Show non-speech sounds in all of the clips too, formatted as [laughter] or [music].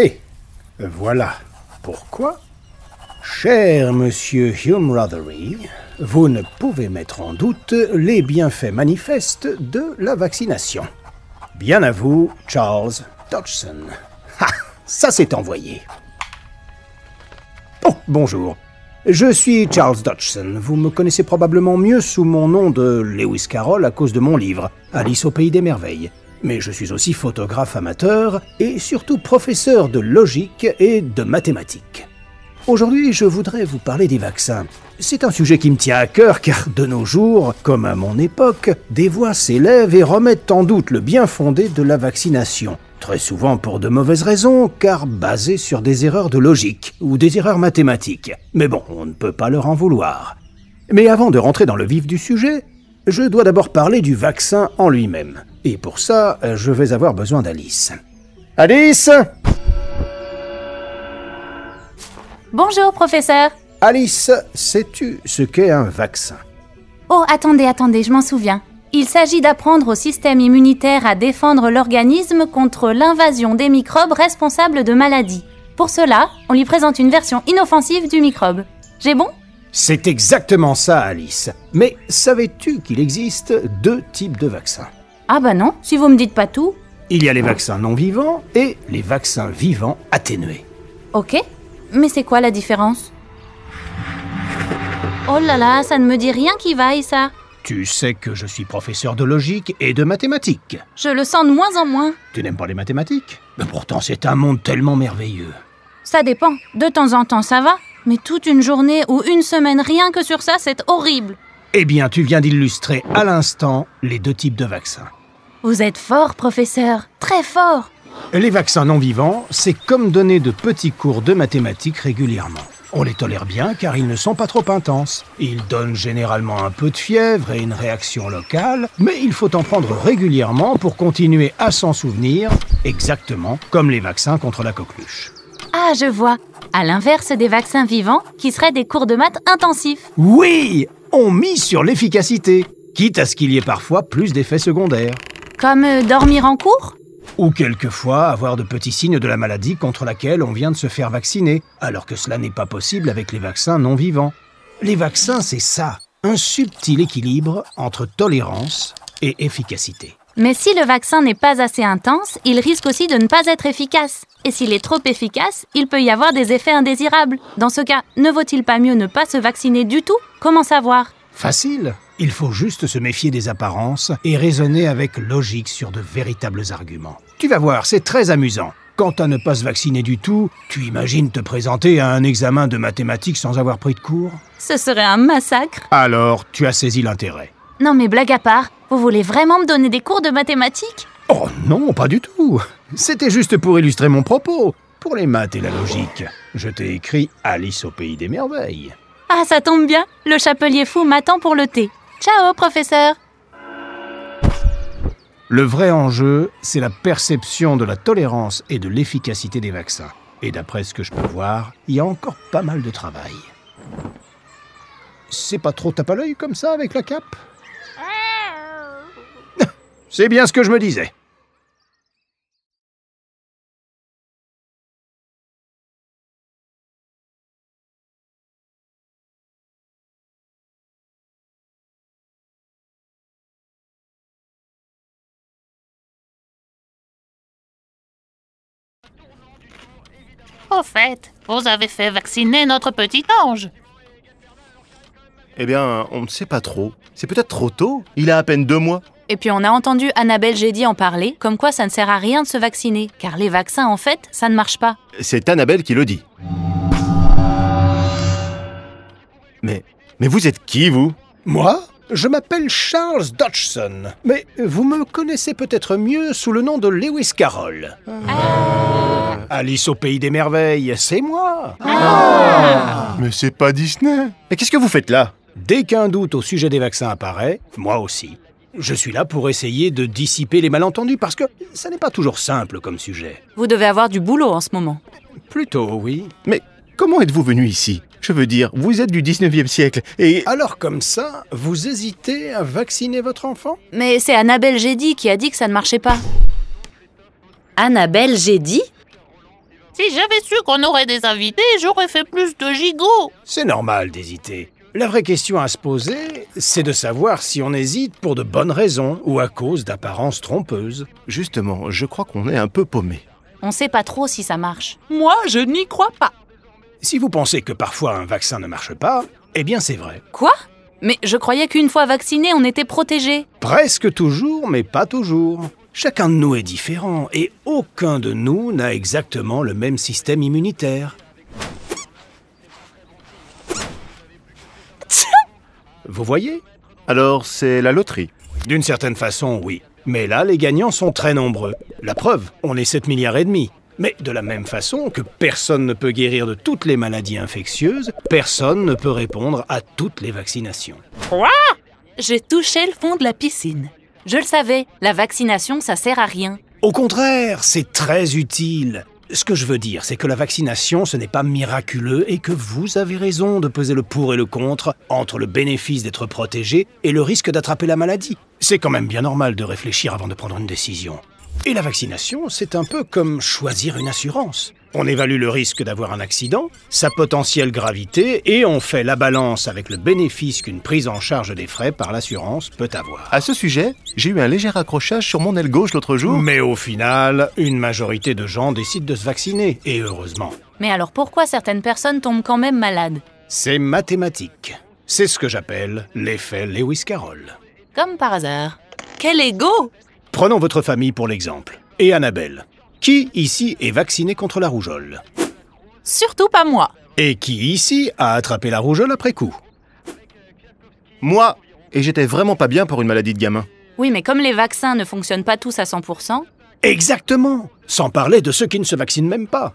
Et voilà pourquoi, cher monsieur Hume Rothery, vous ne pouvez mettre en doute les bienfaits manifestes de la vaccination. Bien à vous, Charles Dodgson. Ha Ça s'est envoyé. Bon, bonjour. Je suis Charles Dodgson. Vous me connaissez probablement mieux sous mon nom de Lewis Carroll à cause de mon livre, Alice au Pays des Merveilles mais je suis aussi photographe amateur et surtout professeur de logique et de mathématiques. Aujourd'hui, je voudrais vous parler des vaccins. C'est un sujet qui me tient à cœur car de nos jours, comme à mon époque, des voix s'élèvent et remettent en doute le bien fondé de la vaccination. Très souvent pour de mauvaises raisons, car basées sur des erreurs de logique ou des erreurs mathématiques. Mais bon, on ne peut pas leur en vouloir. Mais avant de rentrer dans le vif du sujet, je dois d'abord parler du vaccin en lui-même. Et pour ça, euh, je vais avoir besoin d'Alice. Alice Bonjour, professeur. Alice, sais-tu ce qu'est un vaccin Oh, attendez, attendez, je m'en souviens. Il s'agit d'apprendre au système immunitaire à défendre l'organisme contre l'invasion des microbes responsables de maladies. Pour cela, on lui présente une version inoffensive du microbe. J'ai bon C'est exactement ça, Alice. Mais savais-tu qu'il existe deux types de vaccins ah bah non, si vous me dites pas tout. Il y a les vaccins non vivants et les vaccins vivants atténués. Ok, mais c'est quoi la différence Oh là là, ça ne me dit rien qui vaille, ça. Tu sais que je suis professeur de logique et de mathématiques. Je le sens de moins en moins. Tu n'aimes pas les mathématiques Mais pourtant, c'est un monde tellement merveilleux. Ça dépend. De temps en temps, ça va. Mais toute une journée ou une semaine rien que sur ça, c'est horrible. Eh bien, tu viens d'illustrer à l'instant les deux types de vaccins. Vous êtes fort, professeur, très fort. Les vaccins non vivants, c'est comme donner de petits cours de mathématiques régulièrement. On les tolère bien car ils ne sont pas trop intenses. Ils donnent généralement un peu de fièvre et une réaction locale, mais il faut en prendre régulièrement pour continuer à s'en souvenir, exactement comme les vaccins contre la coqueluche. Ah, je vois. À l'inverse des vaccins vivants, qui seraient des cours de maths intensifs. Oui On mise sur l'efficacité, quitte à ce qu'il y ait parfois plus d'effets secondaires. Comme euh, dormir en cours Ou quelquefois avoir de petits signes de la maladie contre laquelle on vient de se faire vacciner, alors que cela n'est pas possible avec les vaccins non vivants. Les vaccins, c'est ça, un subtil équilibre entre tolérance et efficacité. Mais si le vaccin n'est pas assez intense, il risque aussi de ne pas être efficace. Et s'il est trop efficace, il peut y avoir des effets indésirables. Dans ce cas, ne vaut-il pas mieux ne pas se vacciner du tout Comment savoir Facile il faut juste se méfier des apparences et raisonner avec logique sur de véritables arguments. Tu vas voir, c'est très amusant. Quant à ne pas se vacciner du tout, tu imagines te présenter à un examen de mathématiques sans avoir pris de cours Ce serait un massacre. Alors, tu as saisi l'intérêt. Non mais blague à part, vous voulez vraiment me donner des cours de mathématiques Oh non, pas du tout. C'était juste pour illustrer mon propos. Pour les maths et la logique, je t'ai écrit Alice au pays des merveilles. Ah, ça tombe bien, le chapelier fou m'attend pour le thé. Ciao, professeur Le vrai enjeu, c'est la perception de la tolérance et de l'efficacité des vaccins. Et d'après ce que je peux voir, il y a encore pas mal de travail. C'est pas trop tape à l'œil comme ça avec la cape [laughs] C'est bien ce que je me disais. Au fait, vous avez fait vacciner notre petit ange. Eh bien, on ne sait pas trop. C'est peut-être trop tôt. Il a à peine deux mois. Et puis on a entendu Annabelle Gédy en parler, comme quoi ça ne sert à rien de se vacciner, car les vaccins, en fait, ça ne marche pas. C'est Annabelle qui le dit. Mais, mais vous êtes qui, vous Moi je m'appelle Charles Dodgson, mais vous me connaissez peut-être mieux sous le nom de Lewis Carroll. Ah. Alice au pays des merveilles, c'est moi. Ah. Mais c'est pas Disney. Mais qu'est-ce que vous faites là Dès qu'un doute au sujet des vaccins apparaît, moi aussi. Je suis là pour essayer de dissiper les malentendus parce que ça n'est pas toujours simple comme sujet. Vous devez avoir du boulot en ce moment. Plutôt, oui. Mais comment êtes-vous venu ici je veux dire, vous êtes du 19e siècle et... Alors comme ça, vous hésitez à vacciner votre enfant Mais c'est Annabelle Gédy qui a dit que ça ne marchait pas. Annabelle Gédy Si j'avais su qu'on aurait des invités, j'aurais fait plus de gigots. C'est normal d'hésiter. La vraie question à se poser, c'est de savoir si on hésite pour de bonnes raisons ou à cause d'apparences trompeuses. Justement, je crois qu'on est un peu paumé. On sait pas trop si ça marche. Moi, je n'y crois pas. Si vous pensez que parfois un vaccin ne marche pas, eh bien c'est vrai. Quoi Mais je croyais qu'une fois vacciné, on était protégé. Presque toujours, mais pas toujours. Chacun de nous est différent et aucun de nous n'a exactement le même système immunitaire. [laughs] Vous voyez Alors c'est la loterie. D'une certaine façon, oui. Mais là, les gagnants sont très nombreux. La preuve, on est 7 milliards et demi. Mais de la même façon que personne ne peut guérir de toutes les maladies infectieuses, personne ne peut répondre à toutes les vaccinations. Quoi J'ai touché le fond de la piscine. Je le savais, la vaccination, ça sert à rien. Au contraire, c'est très utile. Ce que je veux dire, c'est que la vaccination, ce n'est pas miraculeux et que vous avez raison de peser le pour et le contre entre le bénéfice d'être protégé et le risque d'attraper la maladie. C'est quand même bien normal de réfléchir avant de prendre une décision. Et la vaccination, c'est un peu comme choisir une assurance. On évalue le risque d'avoir un accident, sa potentielle gravité, et on fait la balance avec le bénéfice qu'une prise en charge des frais par l'assurance peut avoir. À ce sujet, j'ai eu un léger accrochage sur mon aile gauche l'autre jour. Mais au final, une majorité de gens décident de se vacciner, et heureusement. Mais alors pourquoi certaines personnes tombent quand même malades C'est mathématique. C'est ce que j'appelle l'effet Lewis Carroll. Comme par hasard. Quel égo Prenons votre famille pour l'exemple. Et Annabelle. Qui ici est vaccinée contre la rougeole Surtout pas moi. Et qui ici a attrapé la rougeole après coup Moi Et j'étais vraiment pas bien pour une maladie de gamin. Oui, mais comme les vaccins ne fonctionnent pas tous à 100%. Exactement Sans parler de ceux qui ne se vaccinent même pas.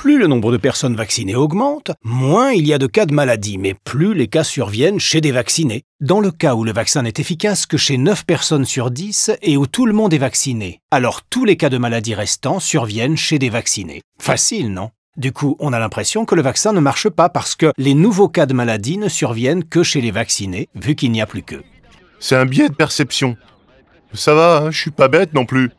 Plus le nombre de personnes vaccinées augmente, moins il y a de cas de maladie, mais plus les cas surviennent chez des vaccinés. Dans le cas où le vaccin n'est efficace que chez 9 personnes sur 10 et où tout le monde est vacciné, alors tous les cas de maladie restants surviennent chez des vaccinés. Facile, non du coup, on a l'impression que le vaccin ne marche pas parce que les nouveaux cas de maladie ne surviennent que chez les vaccinés, vu qu'il n'y a plus qu'eux. C'est un biais de perception. Ça va, hein, je suis pas bête non plus.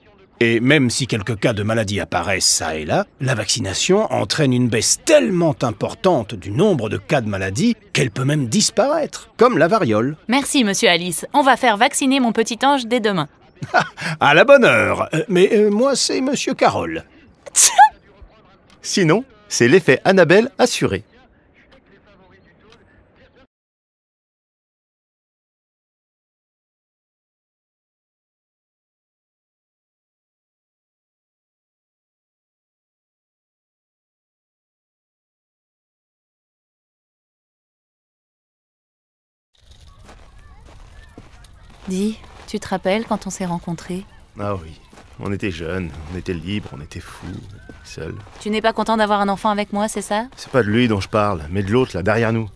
Et même si quelques cas de maladie apparaissent ça et là, la vaccination entraîne une baisse tellement importante du nombre de cas de maladie qu'elle peut même disparaître, comme la variole. Merci, monsieur Alice. On va faire vacciner mon petit ange dès demain. Ah, à la bonne heure. Euh, mais euh, moi, c'est monsieur Carole. Sinon, c'est l'effet Annabelle assuré. Dis, tu te rappelles quand on s'est rencontrés Ah oui, on était jeunes, on était libres, on était fous, seuls. Tu n'es pas content d'avoir un enfant avec moi, c'est ça C'est pas de lui dont je parle, mais de l'autre là, derrière nous.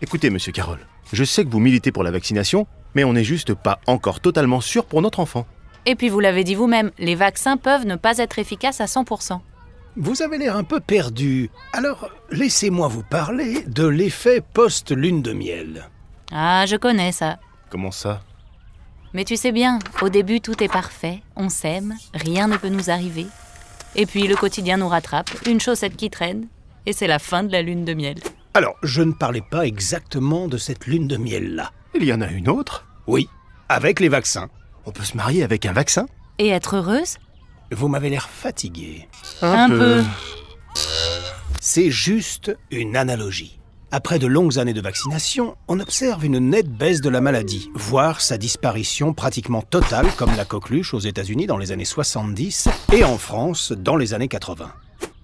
Écoutez, monsieur Carole, je sais que vous militez pour la vaccination, mais on n'est juste pas encore totalement sûr pour notre enfant. Et puis vous l'avez dit vous-même, les vaccins peuvent ne pas être efficaces à 100%. Vous avez l'air un peu perdu. Alors, laissez-moi vous parler de l'effet post-lune de miel. Ah, je connais ça. Comment ça Mais tu sais bien, au début tout est parfait, on s'aime, rien ne peut nous arriver. Et puis le quotidien nous rattrape, une chaussette qui traîne, et c'est la fin de la lune de miel. Alors, je ne parlais pas exactement de cette lune de miel-là. Il y en a une autre Oui, avec les vaccins. On peut se marier avec un vaccin Et être heureuse Vous m'avez l'air fatiguée. Un, peu. C'est juste une analogie. Après de longues années de vaccination, on observe une nette baisse de la maladie, voire sa disparition pratiquement totale comme la coqueluche aux États-Unis dans les années 70 et en France dans les années 80.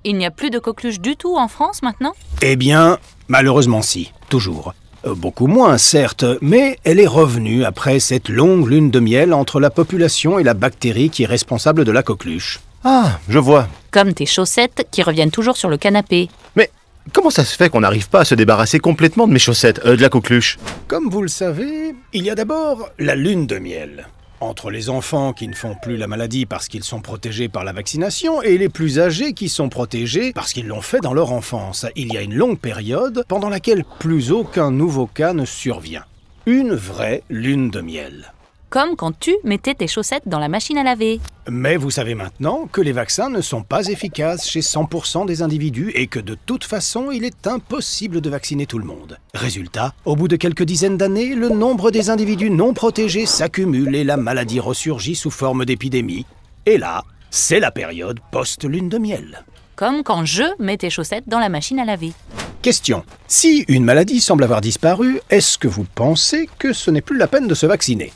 Il n'y a plus de coqueluche du tout en France maintenant Eh bien, malheureusement si, toujours. Euh, beaucoup moins, certes, mais elle est revenue après cette longue lune de miel entre la population et la bactérie qui est responsable de la coqueluche. Ah, je vois. Comme tes chaussettes qui reviennent toujours sur le canapé. Mais Comment ça se fait qu'on n'arrive pas à se débarrasser complètement de mes chaussettes, euh, de la coqueluche Comme vous le savez, il y a d'abord la lune de miel. Entre les enfants qui ne font plus la maladie parce qu'ils sont protégés par la vaccination et les plus âgés qui sont protégés parce qu'ils l'ont fait dans leur enfance, il y a une longue période pendant laquelle plus aucun nouveau cas ne survient. Une vraie lune de miel comme quand tu mettais tes chaussettes dans la machine à laver. Mais vous savez maintenant que les vaccins ne sont pas efficaces chez 100% des individus et que de toute façon, il est impossible de vacciner tout le monde. Résultat, au bout de quelques dizaines d'années, le nombre des individus non protégés s'accumule et la maladie ressurgit sous forme d'épidémie. Et là, c'est la période post-lune de miel. Comme quand je mets tes chaussettes dans la machine à laver. Question. Si une maladie semble avoir disparu, est-ce que vous pensez que ce n'est plus la peine de se vacciner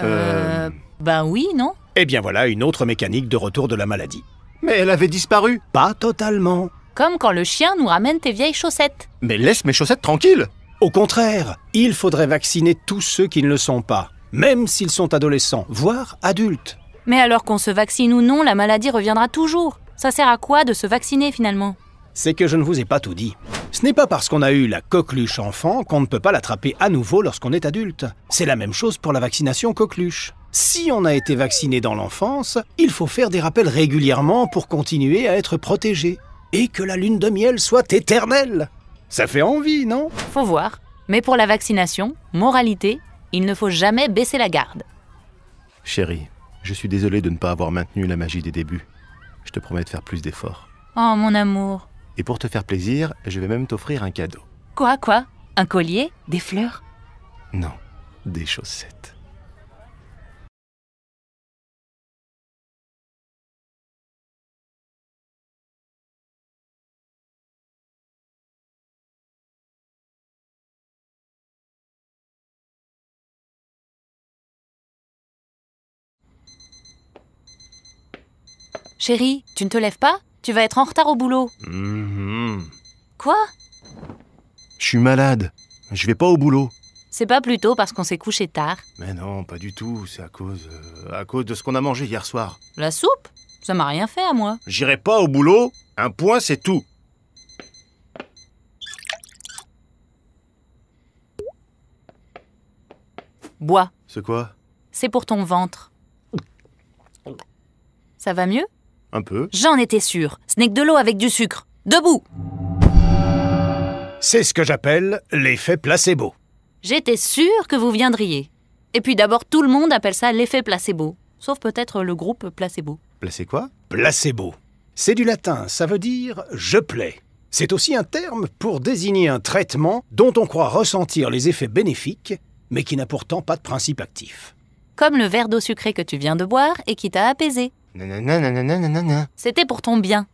euh, euh... Ben oui, non Eh bien voilà une autre mécanique de retour de la maladie. Mais elle avait disparu Pas totalement. Comme quand le chien nous ramène tes vieilles chaussettes. Mais laisse mes chaussettes tranquilles Au contraire, il faudrait vacciner tous ceux qui ne le sont pas, même s'ils sont adolescents, voire adultes. Mais alors qu'on se vaccine ou non, la maladie reviendra toujours. Ça sert à quoi de se vacciner finalement C'est que je ne vous ai pas tout dit. Ce n'est pas parce qu'on a eu la coqueluche enfant qu'on ne peut pas l'attraper à nouveau lorsqu'on est adulte. C'est la même chose pour la vaccination coqueluche. Si on a été vacciné dans l'enfance, il faut faire des rappels régulièrement pour continuer à être protégé. Et que la lune de miel soit éternelle Ça fait envie, non Faut voir. Mais pour la vaccination, moralité, il ne faut jamais baisser la garde. Chérie, je suis désolé de ne pas avoir maintenu la magie des débuts. Je te promets de faire plus d'efforts. Oh mon amour, et pour te faire plaisir, je vais même t'offrir un cadeau. Quoi, quoi Un collier Des fleurs Non, des chaussettes. Chérie, tu ne te lèves pas tu vas être en retard au boulot. Mhm. Quoi Je suis malade. Je vais pas au boulot. C'est pas plutôt parce qu'on s'est couché tard. Mais non, pas du tout. C'est à cause. Euh, à cause de ce qu'on a mangé hier soir. La soupe Ça m'a rien fait à moi. J'irai pas au boulot. Un point, c'est tout. Bois. C'est quoi C'est pour ton ventre. Ça va mieux un peu. J'en étais sûr. Ce n'est que de l'eau avec du sucre. Debout C'est ce que j'appelle l'effet placebo. J'étais sûr que vous viendriez. Et puis d'abord, tout le monde appelle ça l'effet placebo. Sauf peut-être le groupe placebo. Placé quoi Placebo. C'est du latin, ça veut dire je plais. C'est aussi un terme pour désigner un traitement dont on croit ressentir les effets bénéfiques, mais qui n'a pourtant pas de principe actif. Comme le verre d'eau sucrée que tu viens de boire et qui t'a apaisé. C'était pour ton bien.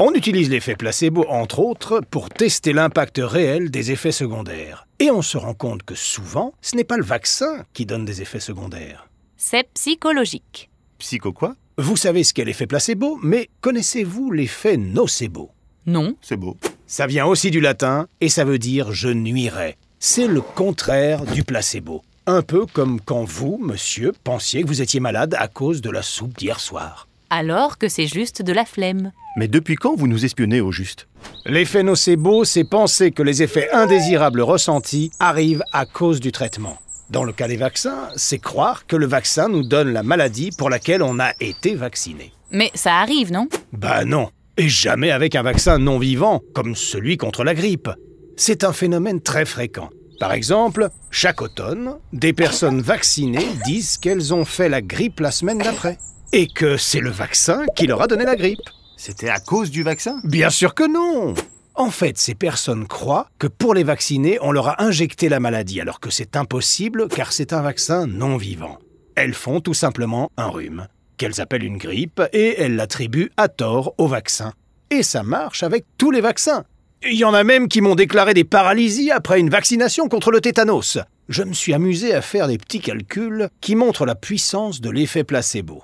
On utilise l'effet placebo, entre autres, pour tester l'impact réel des effets secondaires. Et on se rend compte que souvent, ce n'est pas le vaccin qui donne des effets secondaires. C'est psychologique. Psycho quoi Vous savez ce qu'est l'effet placebo, mais connaissez-vous l'effet nocebo Non. C'est beau. Ça vient aussi du latin et ça veut dire je nuirai. C'est le contraire du placebo. Un peu comme quand vous, monsieur, pensiez que vous étiez malade à cause de la soupe d'hier soir. Alors que c'est juste de la flemme. Mais depuis quand vous nous espionnez au juste L'effet nocebo, c'est penser que les effets indésirables ressentis arrivent à cause du traitement. Dans le cas des vaccins, c'est croire que le vaccin nous donne la maladie pour laquelle on a été vacciné. Mais ça arrive, non Bah non. Et jamais avec un vaccin non vivant, comme celui contre la grippe. C'est un phénomène très fréquent. Par exemple, chaque automne, des personnes vaccinées disent qu'elles ont fait la grippe la semaine d'après et que c'est le vaccin qui leur a donné la grippe. C'était à cause du vaccin Bien sûr que non En fait, ces personnes croient que pour les vacciner, on leur a injecté la maladie, alors que c'est impossible car c'est un vaccin non vivant. Elles font tout simplement un rhume, qu'elles appellent une grippe, et elles l'attribuent à tort au vaccin. Et ça marche avec tous les vaccins. Il y en a même qui m'ont déclaré des paralysies après une vaccination contre le tétanos. Je me suis amusé à faire des petits calculs qui montrent la puissance de l'effet placebo.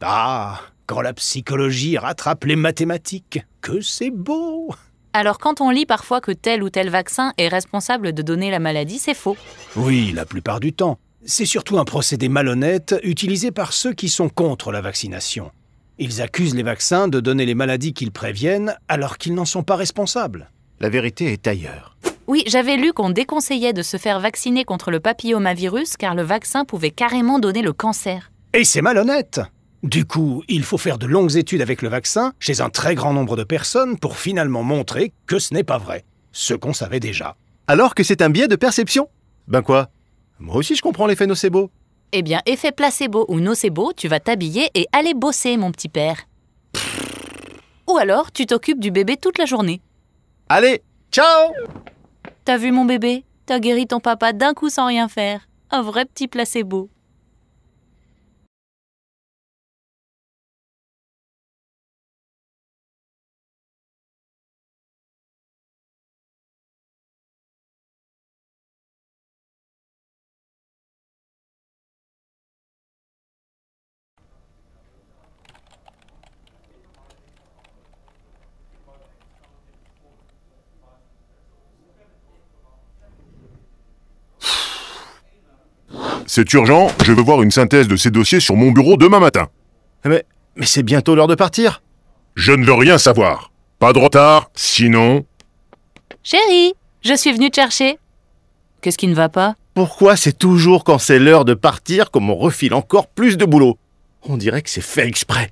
Ah, quand la psychologie rattrape les mathématiques, que c'est beau alors quand on lit parfois que tel ou tel vaccin est responsable de donner la maladie, c'est faux. Oui, la plupart du temps. C'est surtout un procédé malhonnête utilisé par ceux qui sont contre la vaccination. Ils accusent les vaccins de donner les maladies qu'ils préviennent alors qu'ils n'en sont pas responsables. La vérité est ailleurs. Oui, j'avais lu qu'on déconseillait de se faire vacciner contre le papillomavirus car le vaccin pouvait carrément donner le cancer. Et c'est malhonnête Du coup, il faut faire de longues études avec le vaccin chez un très grand nombre de personnes pour finalement montrer que ce n'est pas vrai, ce qu'on savait déjà. Alors que c'est un biais de perception Ben quoi Moi aussi je comprends l'effet nocebo. Eh bien, effet placebo ou nocebo, tu vas t'habiller et aller bosser, mon petit père. Ou alors, tu t'occupes du bébé toute la journée. Allez, ciao T'as vu mon bébé T'as guéri ton papa d'un coup sans rien faire. Un vrai petit placebo. C'est urgent, je veux voir une synthèse de ces dossiers sur mon bureau demain matin. Mais, eh ben, mais c'est bientôt l'heure de partir. Je ne veux rien savoir. Pas de retard, sinon... Chérie, je suis venue te chercher. Qu'est-ce qui ne va pas Pourquoi c'est toujours quand c'est l'heure de partir qu'on me refile encore plus de boulot On dirait que c'est fait exprès.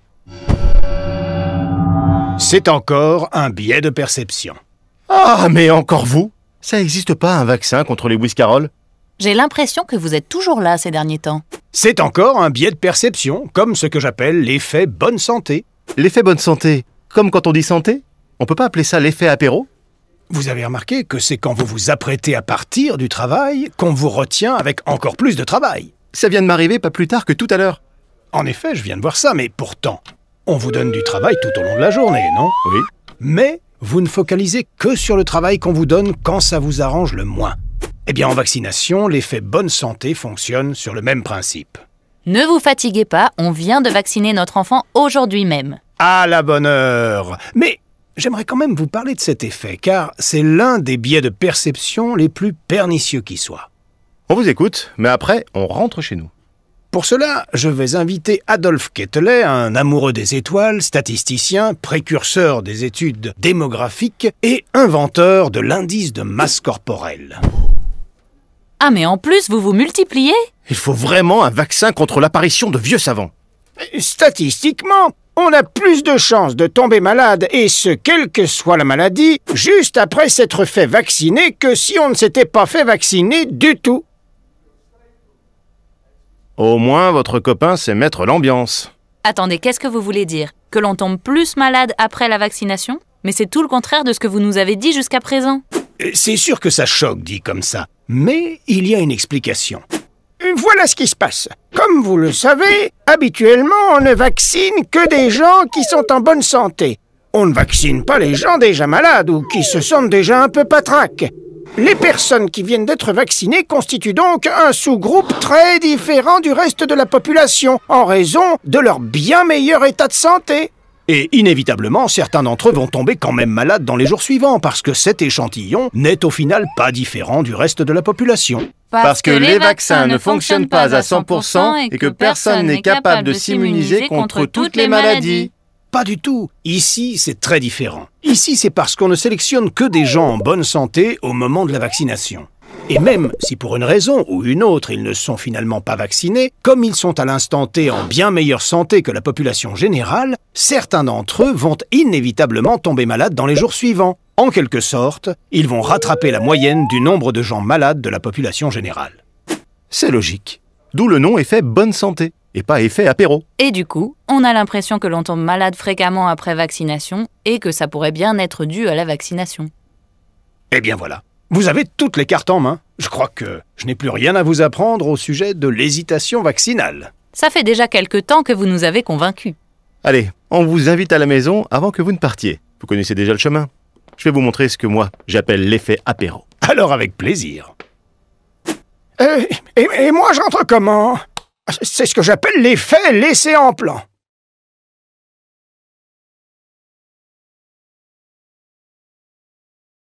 C'est encore un biais de perception. Ah, mais encore vous Ça n'existe pas un vaccin contre les whiscaroles j'ai l'impression que vous êtes toujours là ces derniers temps. C'est encore un biais de perception, comme ce que j'appelle l'effet bonne santé. L'effet bonne santé Comme quand on dit santé On peut pas appeler ça l'effet apéro vous avez remarqué que c'est quand vous vous apprêtez à partir du travail qu'on vous retient avec encore plus de travail. Ça vient de m'arriver pas plus tard que tout à l'heure. En effet, je viens de voir ça, mais pourtant, on vous donne du travail tout au long de la journée, non Oui. Mais vous ne focalisez que sur le travail qu'on vous donne quand ça vous arrange le moins. Eh bien, en vaccination, l'effet bonne santé fonctionne sur le même principe. Ne vous fatiguez pas, on vient de vacciner notre enfant aujourd'hui même. À la bonne heure Mais j'aimerais quand même vous parler de cet effet, car c'est l'un des biais de perception les plus pernicieux qui soient. On vous écoute, mais après, on rentre chez nous. Pour cela, je vais inviter Adolphe Quetelet, un amoureux des étoiles, statisticien, précurseur des études démographiques et inventeur de l'indice de masse corporelle. Ah mais en plus, vous vous multipliez Il faut vraiment un vaccin contre l'apparition de vieux savants. Statistiquement, on a plus de chances de tomber malade, et ce, quelle que soit la maladie, juste après s'être fait vacciner que si on ne s'était pas fait vacciner du tout. Au moins, votre copain sait mettre l'ambiance. Attendez, qu'est-ce que vous voulez dire Que l'on tombe plus malade après la vaccination Mais c'est tout le contraire de ce que vous nous avez dit jusqu'à présent. Euh, c'est sûr que ça choque, dit comme ça mais il y a une explication. Voilà ce qui se passe. Comme vous le savez, habituellement, on ne vaccine que des gens qui sont en bonne santé. On ne vaccine pas les gens déjà malades ou qui se sentent déjà un peu patraques. Les personnes qui viennent d'être vaccinées constituent donc un sous-groupe très différent du reste de la population en raison de leur bien meilleur état de santé. Et inévitablement, certains d'entre eux vont tomber quand même malades dans les jours suivants, parce que cet échantillon n'est au final pas différent du reste de la population. Parce, que les vaccins ne fonctionnent pas à 100% et que personne n'est capable de s'immuniser contre toutes les maladies. Pas du tout. Ici, c'est très différent. Ici, c'est parce qu'on ne sélectionne que des gens en bonne santé au moment de la vaccination. Et même si pour une raison ou une autre ils ne sont finalement pas vaccinés, comme ils sont à l'instant T en bien meilleure santé que la population générale, certains d'entre eux vont inévitablement tomber malades dans les jours suivants. En quelque sorte, ils vont rattraper la moyenne du nombre de gens malades de la population générale. C'est logique. D'où le nom effet bonne santé et pas effet apéro. Et du coup, on a l'impression que l'on tombe malade fréquemment après vaccination et que ça pourrait bien être dû à la vaccination. Eh bien voilà. Vous avez toutes les cartes en main. Je crois que je n'ai plus rien à vous apprendre au sujet de l'hésitation vaccinale. Ça fait déjà quelque temps que vous nous avez convaincus. Allez, on vous invite à la maison avant que vous ne partiez. Vous connaissez déjà le chemin. Je vais vous montrer ce que moi j'appelle l'effet apéro. Alors avec plaisir. Euh, et, moi je rentre comment ah, C'est ce que j'appelle l'effet laissé en plan.